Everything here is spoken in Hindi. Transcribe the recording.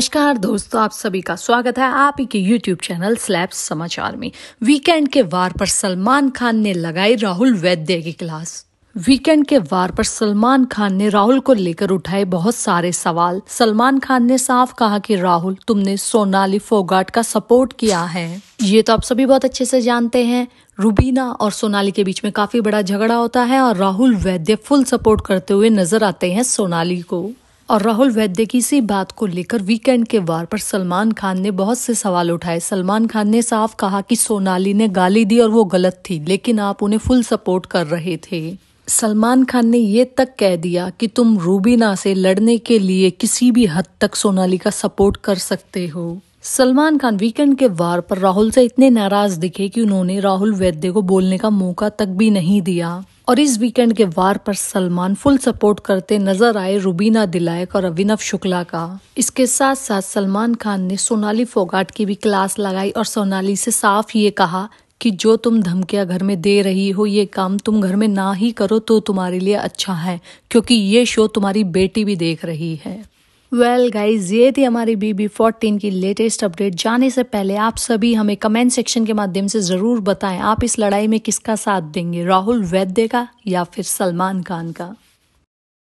नमस्कार दोस्तों आप सभी का स्वागत है आप ही के यूट्यूब चैनल स्लैब समाचार में वीकेंड के वार पर सलमान खान ने लगाई राहुल वैद्य की क्लास वीकेंड के वार पर सलमान खान ने राहुल को लेकर उठाए बहुत सारे सवाल सलमान खान ने साफ कहा कि राहुल तुमने सोनाली फोगाट का सपोर्ट किया है ये तो आप सभी बहुत अच्छे से जानते हैं रूबीना और सोनाली के बीच में काफी बड़ा झगड़ा होता है और राहुल वैद्य फुल सपोर्ट करते हुए नजर आते हैं सोनाली को और राहुल वैद्य की इसी बात को लेकर वीकेंड के वार पर सलमान खान ने बहुत से सवाल उठाए सलमान खान ने साफ कहा कि सोनाली ने गाली दी और वो गलत थी लेकिन आप उन्हें फुल सपोर्ट कर रहे थे सलमान खान ने ये तक कह दिया कि तुम रूबीना से लड़ने के लिए किसी भी हद तक सोनाली का सपोर्ट कर सकते हो सलमान खान वीकेंड के वार पर राहुल से इतने नाराज दिखे कि उन्होंने राहुल वैद्य को बोलने का मौका तक भी नहीं दिया और इस वीकेंड के वार पर सलमान फुल सपोर्ट करते नजर आए रुबीना दिलायक और अभिनव शुक्ला का इसके साथ साथ सलमान खान ने सोनाली फोगाट की भी क्लास लगाई और सोनाली से साफ ये कहा कि जो तुम धमकियां घर में दे रही हो ये काम तुम घर में ना ही करो तो तुम्हारे लिए अच्छा है क्योंकि ये शो तुम्हारी बेटी भी देख रही है वेल well गाइज ये थी हमारी बी बी फोर्टीन की लेटेस्ट अपडेट जाने से पहले आप सभी हमें कमेंट सेक्शन के माध्यम से ज़रूर बताएं आप इस लड़ाई में किसका साथ देंगे राहुल वैद्य का या फिर सलमान खान का